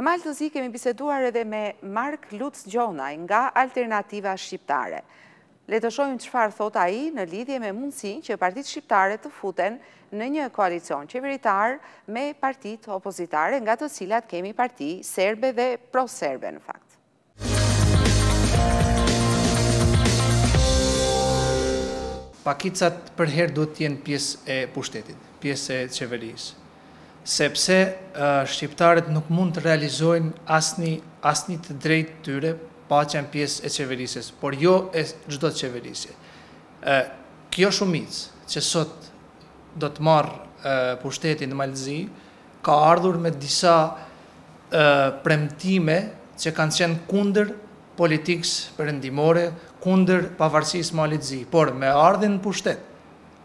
Në malë të zi kemi biseduar edhe me Mark Lutz Gjonaj nga Alternativa Shqiptare. Letëshojmë qëfar thot a i në lidhje me mundësin që partit Shqiptare të futen në një koalicion qeveritar me partit opozitare nga të cilat kemi parti serbe dhe proserbe në fakt. Pakicat për herë duhet tjenë pjesë e pushtetit, pjesë e qeverisë sepse shqiptarët nuk mund të realizojnë asni të drejt të tyre pa që janë pjesë e qeverisës, por jo e gjdo të qeverisës. Kjo shumic që sot do të marrë pushtetin në Malëzi, ka ardhur me disa premtime që kanë qenë kunder politikës përëndimore, kunder pavarësis Malëzi, por me ardhin në pushtet,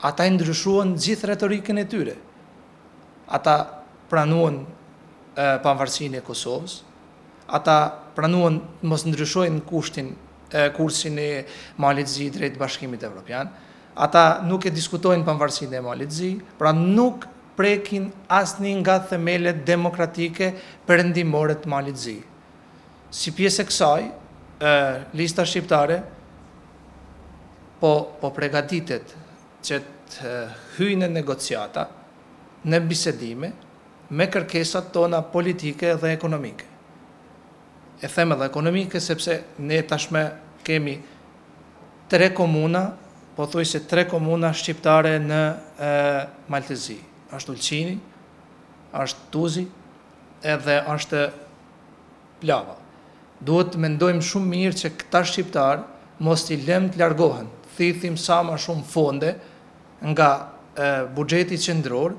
ata i ndryshuan gjithë retorikën e tyre, ata pranuan pavarësinë e Kosovës, ata pranuan mos ndryshojnë kushtin e, kursin e Malit Zi drejt Bashkimit Evropian. Ata nuk e diskutojnë pavarësinë e Malit Zi, pra nuk prekin asnjë nga themelet demokratike perëndimore të Malit Zi. Si pjesë e kësaj, lista shqiptare po po përgatitet që të hyjnë në negociata, në bisedime me kërkesat tona politike dhe ekonomike. E theme dhe ekonomike, sepse ne tashme kemi tre komuna, po thuj se tre komuna shqiptare në Maltezi. Ashtë Ulqini, ashtë Tuzi, edhe ashtë Plava. Duhet të mendojmë shumë mirë që këta shqiptarë mos t'i lem të largohen, thithim ma shumë fonde nga bugjeti qëndrorë,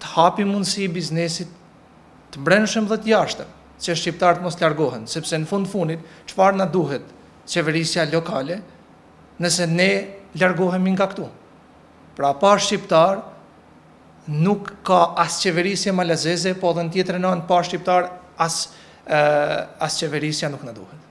të hapim mundësi biznesit të brendshëm dhe të jashtëm, që shqiptarët mos largohen, sepse në fund funit, qëfar në duhet qeverisja lokale, nëse ne largohemi nga këtu. Pra pa shqiptar, nuk ka as qeverisje malazeze, po dhe në tjetër në në pa shqiptar, as, as qeverisja nuk në duhet.